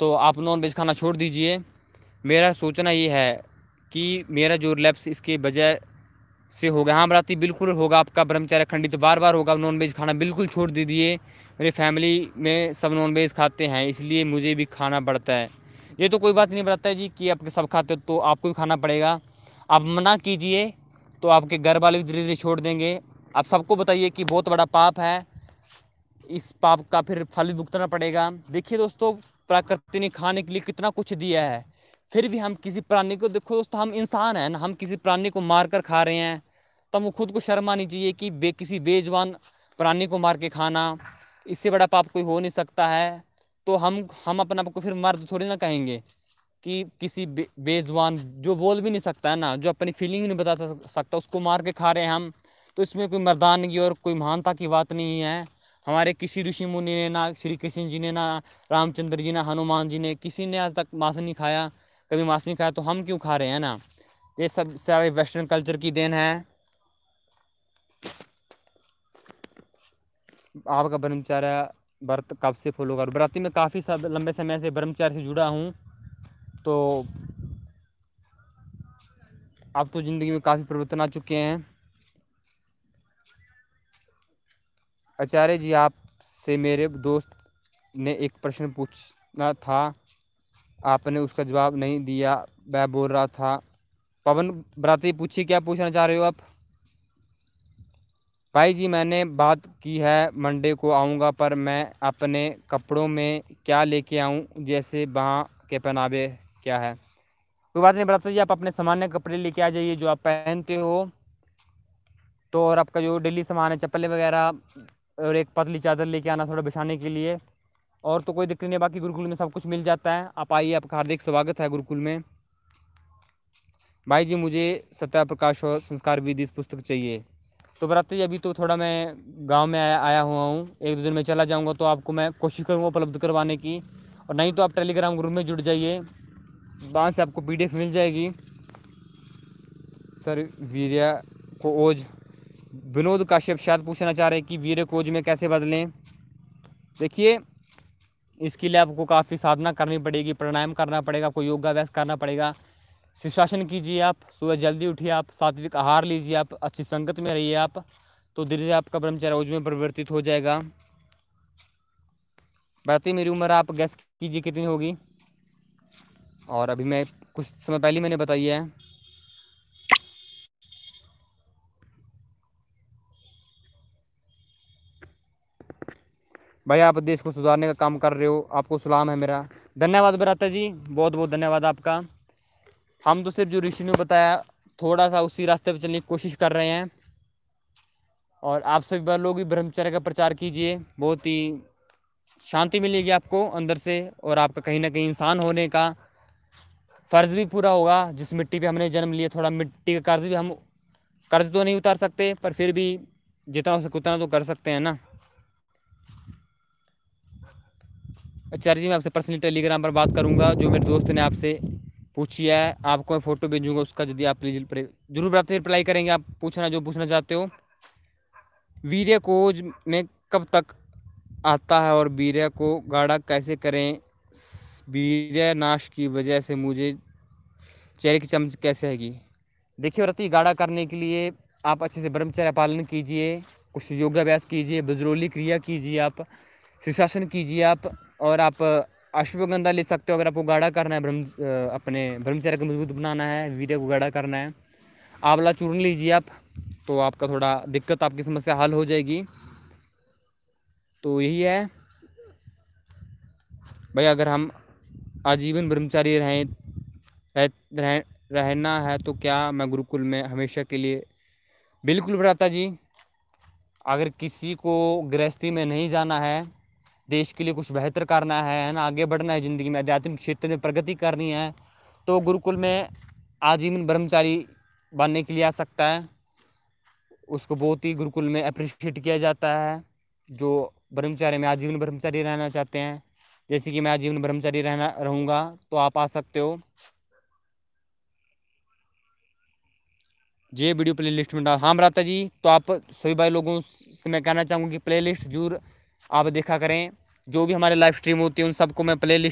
तो आप non veg खाना छोड़ दीजिए मेरा सोचना ये है कि मेरा जो रिलैप्स इसके बजाय से होगा हाँ बराती बिल्कुल होगा आपका ब्रह्मचर्य खंडित तो बार बार होगा नॉन वेज खाना बिल्कुल छोड़ दीजिए मेरे फैमिली में सब नॉन वेज खाते हैं इसलिए मुझे भी खाना पड़ता है ये तो कोई बात नहीं बताता जी कि आपके सब खाते हो तो आपको भी खाना पड़ेगा आप मना कीजिए तो आपके घर वाले भी धीरे धीरे छोड़ देंगे आप सबको बताइए कि बहुत बड़ा पाप है इस पाप का फिर फल भी भुगतना पड़ेगा देखिए दोस्तों प्रकृति ने खाने के लिए कितना कुछ दिया है फिर भी हम किसी प्राणी को देखो दोस्तों हम इंसान हैं ना हम किसी प्राणी को मार कर खा रहे हैं तो हमें खुद को शर्म आनी चाहिए कि बे किसी बेजवान प्राणी को मार के खाना इससे बड़ा पाप कोई हो नहीं सकता है तो हम हम अपने आप को फिर मर्द थोड़ी ना कहेंगे कि किसी बे, बेजवान जो बोल भी नहीं सकता है ना जो अपनी फीलिंग नहीं बता सकता उसको मार के खा रहे हैं हम तो इसमें कोई मर्दानगी और कोई महानता की बात नहीं है हमारे किसी ऋषि मुनि ने ना श्री कृष्ण जी ने ना रामचंद्र जी ने हनुमान जी ने किसी ने आज तक मांस नहीं खाया कभी मांस नहीं खाया तो हम क्यों खा रहे हैं ना ये सब सारे वेस्टर्न कल्चर की देन है आपका ब्रह्मचार्य व्रत कब से फॉलो करो व्रती में काफ़ी लंबे समय से ब्रह्मचार्य से जुड़ा हूँ तो आप तो ज़िंदगी में काफ़ी परिवर्तन आ चुके हैं आचार्य जी आप से मेरे दोस्त ने एक प्रश्न पूछना था आपने उसका जवाब नहीं दिया वह बोल रहा था पवन बराती पूछिए क्या पूछना चाह रहे हो आप भाई जी मैंने बात की है मंडे को आऊँगा पर मैं अपने कपड़ों में क्या लेके आऊँ जैसे वहाँ के पहनावे क्या है कोई बात नहीं बराती जी आप अपने सामान्य कपड़े लेके आ जाइए जो आप पहनते हो तो और आपका जो डेली सामान है चप्पलें वगैरह और एक पतली चादर लेके आना थोड़ा बिछाने के लिए और तो कोई दिक्कत नहीं बाकी गुरुकुल में सब कुछ मिल जाता है आप आइए आपका हार्दिक स्वागत है गुरुकुल में भाई जी मुझे सत्या प्रकाश और संस्कार विधि इस पुस्तक चाहिए तो बराते अभी तो थोड़ा मैं गांव में आया आया हुआ हूँ एक दो दिन में चला जाऊँगा तो आपको मैं कोशिश करूँगा उपलब्ध करवाने की और नहीं तो आप टेलीग्राम ग्रुप में जुड़ जाइए वहाँ से आपको पी मिल जाएगी सर वीरिया को ओज विनोद काश्यप शायद पूछना चाह रहे हैं कि वीर कोज में कैसे बदलें देखिए इसके लिए आपको काफ़ी साधना करनी पड़ेगी प्राणायाम करना पड़ेगा आपको योगाभ्यास करना पड़ेगा शीर्षासन कीजिए आप सुबह जल्दी उठिए आप सात्विक आहार लीजिए आप अच्छी संगत में रहिए आप तो धीरे धीरे आपका ब्रह्मचर्य उज में परिवर्तित हो जाएगा बढ़ती मेरी उम्र आप गैस कीजिए कितनी होगी और अभी मैं कुछ समय पहले मैंने बताई है भाई आप देश को सुधारने का काम कर रहे हो आपको सलाम है मेरा धन्यवाद बराता जी बहुत बहुत धन्यवाद आपका हम तो सिर्फ जो ऋषि ने बताया थोड़ा सा उसी रास्ते पर चलने की कोशिश कर रहे हैं और आप सभी लोग भी ब्रह्मचर्य का प्रचार कीजिए बहुत ही शांति मिलेगी आपको अंदर से और आपका कहीं ना कहीं इंसान होने का फ़र्ज़ भी पूरा होगा जिस मिट्टी पे हमने जन्म लिया थोड़ा मिट्टी का कर्ज भी हम कर्ज तो नहीं उतार सकते पर फिर भी जितना हो सके उतना तो कर सकते हैं ना सर जी मैं आपसे पर्सनली टेलीग्राम पर बात करूँगा जो मेरे दोस्त ने आपसे पूछी है आपको मैं फ़ोटो भेजूँगा उसका यदि आप प्लीज जरूर आपसे रिप्लाई करेंगे आप पूछना जो पूछना चाहते हो वीर कोज में कब तक आता है और वीर को गाढ़ा कैसे करें वीर नाश की वजह से मुझे चेहरे की चमच कैसे आएगी देखिए व्रती गाढ़ा करने के लिए आप अच्छे से ब्रह्मचर्य पालन कीजिए कुछ योगाभ्यास कीजिए बजरोली क्रिया कीजिए आप सुशासन कीजिए आप और आप अश्वगंधा ले सकते हो अगर आपको गाढ़ा करना है ब्रह्म अपने ब्रह्मचर्य को मजबूत बनाना है वीर को गाढ़ा करना है आंवला चूर्ण लीजिए आप तो आपका थोड़ा दिक्कत आपकी समस्या हल हो जाएगी तो यही है भाई अगर हम आजीवन ब्रह्मचारी रहें रह, रह, रहना है तो क्या मैं गुरुकुल में हमेशा के लिए बिल्कुल भ्राता जी अगर किसी को गृहस्थी में नहीं जाना है देश के लिए कुछ बेहतर करना है ना आगे बढ़ना है ज़िंदगी में आध्यात्मिक क्षेत्र में प्रगति करनी है तो गुरुकुल में आजीवन ब्रह्मचारी बनने के लिए आ सकता है उसको बहुत ही गुरुकुल में अप्रिशिएट किया जाता है जो ब्रह्मचारी में आजीवन ब्रह्मचारी रहना चाहते हैं जैसे कि मैं आजीवन ब्रह्मचारी रहना रहूँगा तो आप आ सकते हो ये वीडियो प्लेलिस्ट में डाल हाँ मराता जी तो आप सभी भाई लोगों से मैं कहना चाहूँगा कि प्लेलिस्ट जरूर आप देखा करें जो भी हमारे लाइव स्ट्रीम होती है उन सबको मैं प्ले